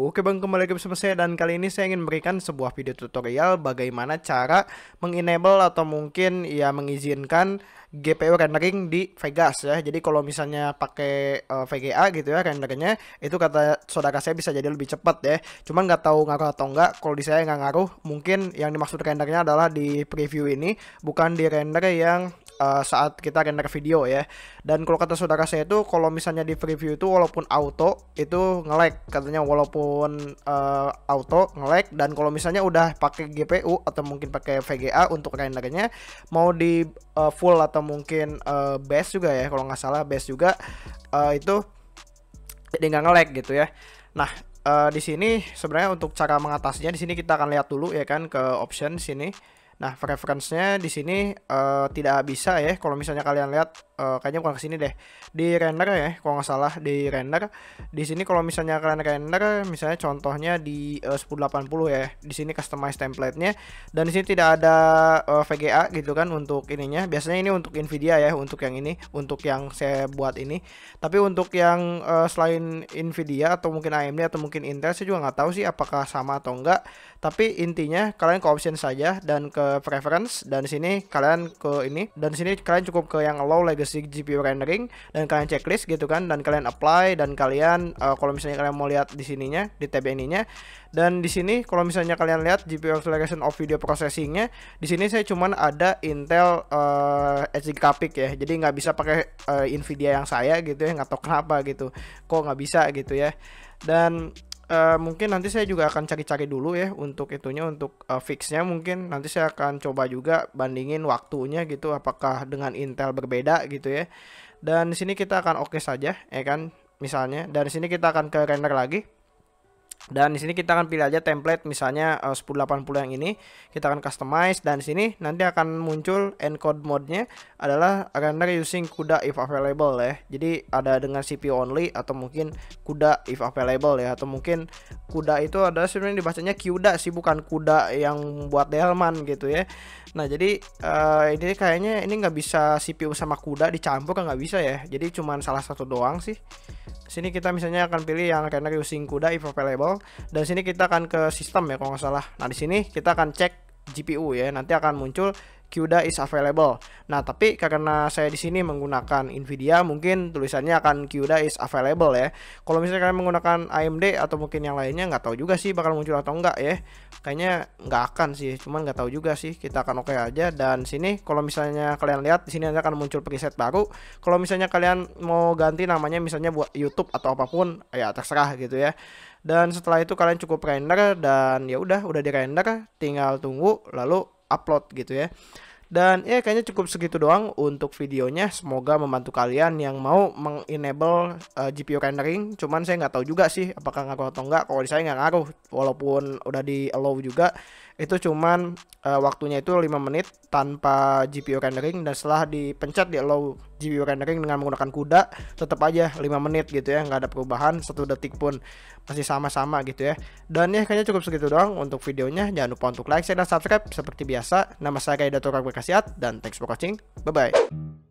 Oke bang, kembali lagi bersama saya dan kali ini saya ingin memberikan sebuah video tutorial bagaimana cara mengenable atau mungkin ya mengizinkan GPU rendering di Vegas ya. Jadi kalau misalnya pakai uh, eh, VGA gitu ya rendernya, itu kata saudara saya bisa jadi lebih cepat ya. Cuman nggak tahu ngaruh atau nggak. Kalau di saya nggak ngaruh, mungkin yang dimaksud rendernya adalah di preview ini, bukan di render yang Eh, saat kita render video ya. Dan kalau kata saudara saya itu kalau misalnya di preview itu walaupun auto itu ngelag katanya walaupun uh, auto ngelag dan kalau misalnya udah pakai GPU atau mungkin pakai VGA untuk rendernya mau di uh, full atau mungkin uh, base juga ya kalau nggak salah base juga uh, itu jadi nggak ngelag gitu ya. Nah, uh, di sini sebenarnya untuk cara mengatasinya di sini kita akan lihat dulu ya kan ke option sini. Nah, preference-nya di sini uh, tidak bisa ya. Kalau misalnya kalian lihat Eh, kayaknya bukan kesini deh di render ya kalau nggak salah di render di sini kalau misalnya kalian render misalnya contohnya di eh, uh, 1080 ya di sini customize nya dan di sini tidak ada uh, eh, VGA gitu kan untuk ininya biasanya ini untuk Nvidia ya untuk yang ini untuk yang saya buat ini tapi untuk yang uh, selain Nvidia atau mungkin AMD atau mungkin Intel saya juga nggak tahu sih apakah sama atau enggak tapi intinya kalian ke option saja dan ke preference dan di sini kalian ke ini dan di sini kalian cukup ke yang low legacy versi GPU rendering dan kalian checklist gitu kan dan kalian apply dan kalian uh, kalau misalnya kalian mau lihat di sininya di tab ini-nya dan di sini kalau misalnya kalian lihat GPU acceleration of video processingnya di sini saya cuman ada Intel uh, eh, HD Graphics ya jadi nggak bisa pakai uh, Nvidia yang saya gitu ya nggak tahu kenapa gitu kok nggak bisa gitu ya dan uh, mungkin nanti saya juga akan cari-cari dulu ya untuk itunya untuk uh, fixnya mungkin nanti saya akan coba juga bandingin waktunya gitu apakah dengan Intel berbeda gitu ya dan di sini kita akan oke okay saja ya kan misalnya dan di sini kita akan ke render lagi dan di sini kita akan pilih aja template misalnya eh, uh, 1080 yang ini kita akan customize dan di sini nanti akan muncul encode mode-nya adalah render using CUDA if available ya. Jadi ada dengan CPU only atau mungkin CUDA if available ya atau mungkin kuda itu ada sebenarnya dibacanya kuda sih bukan kuda yang buat delman gitu ya nah jadi uh, ini kayaknya ini nggak bisa CPU sama kuda dicampur kan nggak bisa ya jadi cuman salah satu doang sih sini kita misalnya akan pilih yang karena using kuda if available dan sini kita akan ke sistem ya kalau nggak salah nah di sini kita akan cek GPU ya nanti akan muncul CUDA is available. Nah, tapi karena saya di sini menggunakan Nvidia, mungkin tulisannya akan CUDA is available ya. Kalau misalnya kalian menggunakan AMD atau mungkin yang lainnya, nggak tahu juga sih bakal muncul atau enggak ya. Kayaknya nggak akan sih, cuman nggak tahu juga sih. Kita akan oke okay aja. Dan sini, kalau misalnya kalian lihat, di sini akan muncul preset baru. Kalau misalnya kalian mau ganti namanya, misalnya buat YouTube atau apapun, ya terserah gitu ya dan setelah itu kalian cukup render dan ya udah udah di render tinggal tunggu lalu upload gitu ya. Dan ya kayaknya cukup segitu doang untuk videonya. Semoga membantu kalian yang mau mengenable uh, eh, GPU rendering. Cuman saya nggak tahu juga sih apakah ngaruh atau nggak. Kalau di saya nggak ngaruh, walaupun udah di allow juga. Itu cuman uh, waktunya itu 5 menit tanpa GPU rendering dan setelah dipencet di allow GPU rendering dengan menggunakan kuda tetap aja 5 menit gitu ya nggak ada perubahan satu detik pun masih sama-sama gitu ya dan ya kayaknya cukup segitu doang untuk videonya jangan lupa untuk like share dan subscribe seperti biasa nama saya Kaidato Tukang Kasiat dan thanks for watching bye bye